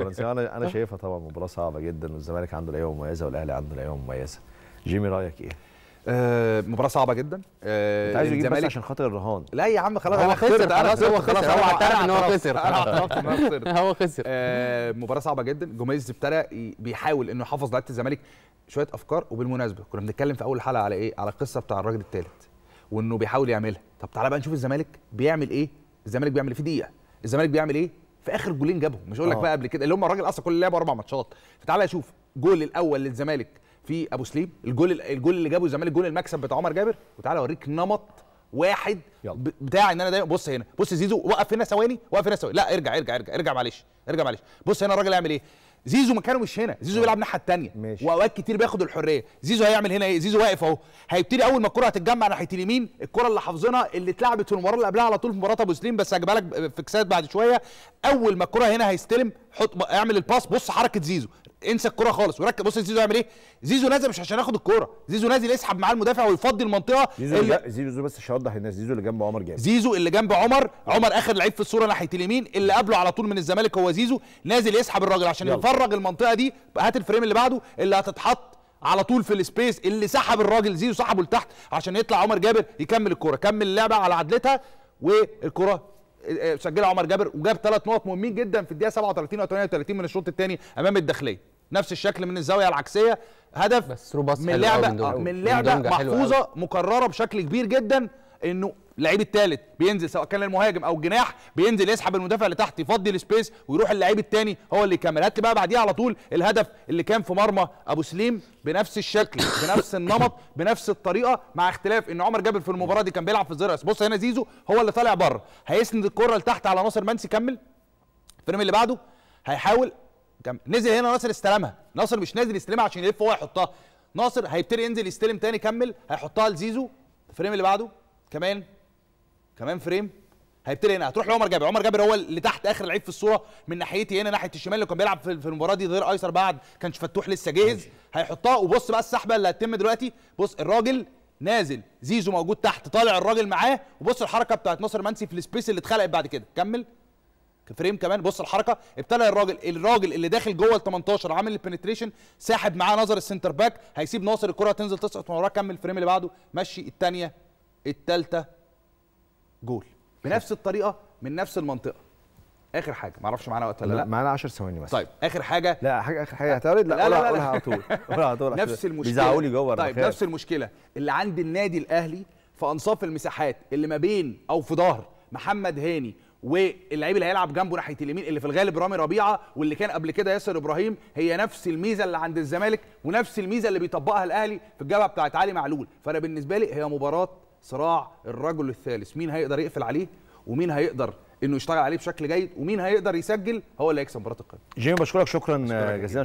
انا انا شايفها طبعا مباراه صعبه جدا والزمالك عنده لعيبه مميزه والاهلي عنده لعيبه مميزه جيمي رايك ايه آه مباراه صعبه جدا آه انت عايز يجيب بس عشان خاطر الرهان لا يا عم خلاص هو خسر خلاص هو خسر هو اعترف ان هو خسر هو خسر آه، مباراه صعبه جدا جوميز ابتدى بيحاول انه يحافظ لعيبه الزمالك شويه افكار وبالمناسبه كنا بنتكلم في اول حلقه على ايه على القصه بتاع الراجل الثالث وانه بيحاول يعملها طب تعالى بقى نشوف الزمالك بيعمل ايه الزمالك بيعمل إيه في دقيقه الزمالك بيعمل ايه في اخر جولين جابهم مش هقول لك آه. بقى قبل كده اللي هم الراجل اصلا كل لعبه اربع ماتشات فتعالى شوف جول الاول للزمالك في ابو سليم الجول الجول اللي جابه الزمالك جول المكسب بتاع عمر جابر وتعالى اوريك نمط واحد يلا. بتاع ان انا دايما بص هنا بص زيزو وقف هنا ثواني وقف هنا ثواني لا ارجع ارجع ارجع ارجع معلش ارجع معلش بص هنا الراجل هيعمل ايه زيزو مكانه مش هنا زيزو آه. بيلعب الناحيه الثانيه واوقات كتير بياخد الحريه زيزو هيعمل هنا ايه زيزو واقف اهو هيبتدي اول ما الكره هتتجمع ناحيه اليمين الكره اللي حافظينها اللي اتلعبت في المباراه اللي قبلها على طول في مباراه ابو سليم بس هجيبها لك في كسات بعد شويه اول ما الكره هنا هيستلم حط اعمل الباس بص حركه زيزو انسى الكرة خالص وركب بص زيزو يعمل ايه زيزو نازل مش عشان ياخد الكرة زيزو نازل يسحب معاه المدافع ويفضي المنطقه زيزو اللي... زيزو بس عشان اوضح للناس زيزو اللي جنب عمر جابر زيزو اللي جنب عمر عمر اخر لعيب في الصوره ناحيه اليمين اللي قبله على طول من الزمالك هو زيزو نازل يسحب الراجل عشان يلا. يفرج المنطقه دي هات الفريم اللي بعده اللي هتتحط على طول في السبيس اللي سحب الراجل زيزو سحبه لتحت عشان يطلع عمر جابر يكمل الكوره كمل اللعبه على عدلتها والكره آه، آه، سجلها عمر جابر وجاب ثلاث نقط مهمين جدا في الدقيقه 37 او 38 من الشوط الثاني امام الداخليه نفس الشكل من الزاويه العكسيه هدف بس من لعبه من لعبه محفوظه مكرره بشكل كبير جدا انه اللعيب الثالث بينزل سواء كان المهاجم او الجناح بينزل يسحب المدافع اللي تحت يفضي السبيس ويروح اللعيب الثاني هو اللي يكمل هات بقى بعديها على طول الهدف اللي كان في مرمى ابو سليم بنفس الشكل بنفس النمط بنفس الطريقه مع اختلاف ان عمر جابر في المباراه دي كان بيلعب في الزرع بص هنا زيزو هو اللي طالع بره هيسند الكره لتحت على ناصر منسي كمل الفريم اللي بعده هيحاول كمل نزل هنا ناصر استلمها ناصر مش نازل يستلمها عشان يلف هو يحطها ناصر هيبتدي ينزل يستلم تاني كمل هيحطها لزيزو الفريم اللي بعده كمان كمان فريم هيبتدي هنا هتروح لعمر جابر عمر جابر هو اللي تحت اخر لعيب في الصوره من ناحيتي هنا ناحيه الشمال اللي كان بيلعب في المباراه دي غير ايسر بعد كانش فتوح لسه جاهز أيوة. هيحطها وبص بقى السحبه اللي هتتم دلوقتي بص الراجل نازل زيزو موجود تحت طالع الراجل معاه وبص الحركه بتاعت ناصر منسي في السبيس اللي اتخلقت بعد كده كمل فريم كمان بص الحركه ابتدى الراجل الراجل اللي داخل جوه ال 18 عامل البنتريشن ساحب معاه نظر السنتر باك هيسيب ناصر الكره تنزل تسقط من وراه كمل الفريم اللي بعده مشي الثانيه الثالثه جول بنفس الطريقه من نفس المنطقه اخر حاجه معرفش معانا وقت ولا لا معانا 10 ثواني بس طيب اخر حاجه لا حاجه اخر حاجه هتعرض لا, لا, لا, لا, قولها على طول قولها على طول نفس المشكله بيزعقوا لي جوه طيب نفس المشكله اللي عند النادي الاهلي في انصاف المساحات اللي ما بين او في ظهر محمد هاني واللعيب اللي هيلعب جنبه ناحيه اليمين اللي في الغالب رامي ربيعه واللي كان قبل كده ياسر ابراهيم هي نفس الميزه اللي عند الزمالك ونفس الميزه اللي بيطبقها الاهلي في الجبهه بتاعت علي معلول فانا بالنسبه لي هي مباراه صراع الرجل الثالث مين هيقدر يقفل عليه ومين هيقدر انه يشتغل عليه بشكل جيد ومين هيقدر يسجل هو اللي هيكسب مباراه القادمه جيمي بشكرك شكرا جزيلا